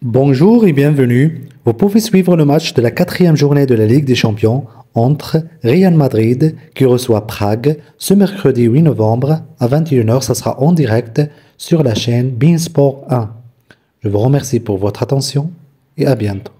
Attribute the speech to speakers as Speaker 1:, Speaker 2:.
Speaker 1: Bonjour et bienvenue. Vous pouvez suivre le match de la quatrième journée de la Ligue des Champions entre Real Madrid qui reçoit Prague ce mercredi 8 novembre à 21h. Ça sera en direct sur la chaîne Beansport 1. Je vous remercie pour votre attention et à bientôt.